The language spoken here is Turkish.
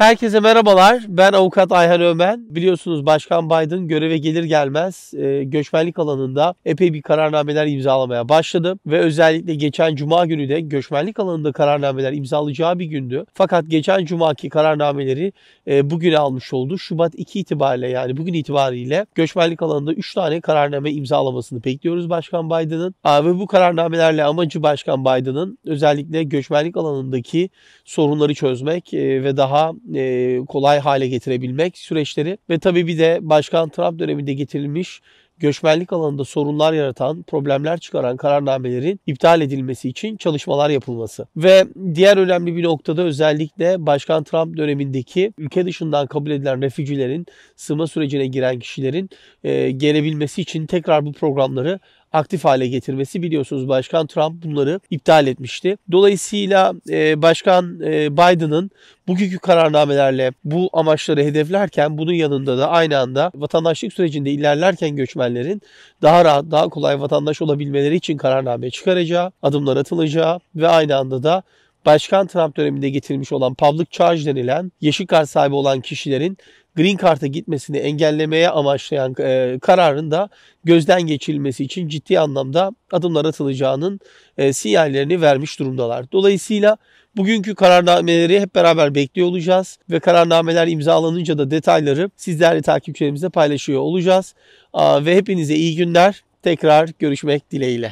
Herkese merhabalar. Ben avukat Ayhan Ömen. Biliyorsunuz Başkan Biden göreve gelir gelmez e, göçmenlik alanında epey bir kararnameler imzalamaya başladı ve özellikle geçen cuma günü de göçmenlik alanında kararnameler imzalayacağı bir gündü. Fakat geçen cumaki kararnameleri e, bugüne almış oldu. Şubat 2 itibariyle yani bugün itibariyle göçmenlik alanında 3 tane kararname imzalamasını bekliyoruz Başkan Biden'ın. Ve bu kararnamelerle amacı Başkan Biden'ın özellikle göçmenlik alanındaki sorunları çözmek e, ve daha e, kolay hale getirebilmek süreçleri ve tabii bir de Başkan Trump döneminde getirilmiş göçmenlik alanında sorunlar yaratan, problemler çıkaran kararnamelerin iptal edilmesi için çalışmalar yapılması. Ve diğer önemli bir noktada özellikle Başkan Trump dönemindeki ülke dışından kabul edilen refüjilerin, sığma sürecine giren kişilerin e, gelebilmesi için tekrar bu programları aktif hale getirmesi biliyorsunuz Başkan Trump bunları iptal etmişti. Dolayısıyla e, Başkan e, Biden'ın bugünkü kararnamelerle bu amaçları hedeflerken bunun yanında da aynı anda vatandaşlık sürecinde ilerlerken göçmen edenlerin daha rahat, daha kolay vatandaş olabilmeleri için kararname çıkaracağı, adımlar atılacağı ve aynı anda da Başkan Trump döneminde getirilmiş olan public charge denilen yeşil kart sahibi olan kişilerin Green Card'a gitmesini engellemeye amaçlayan e, kararın da gözden geçirilmesi için ciddi anlamda adımlar atılacağının e, sinyallerini vermiş durumdalar. Dolayısıyla bugünkü kararnameleri hep beraber bekliyor olacağız ve kararnameler imzalanınca da detayları sizlerle takipçilerimizle paylaşıyor olacağız. Aa, ve hepinize iyi günler. Tekrar görüşmek dileğiyle.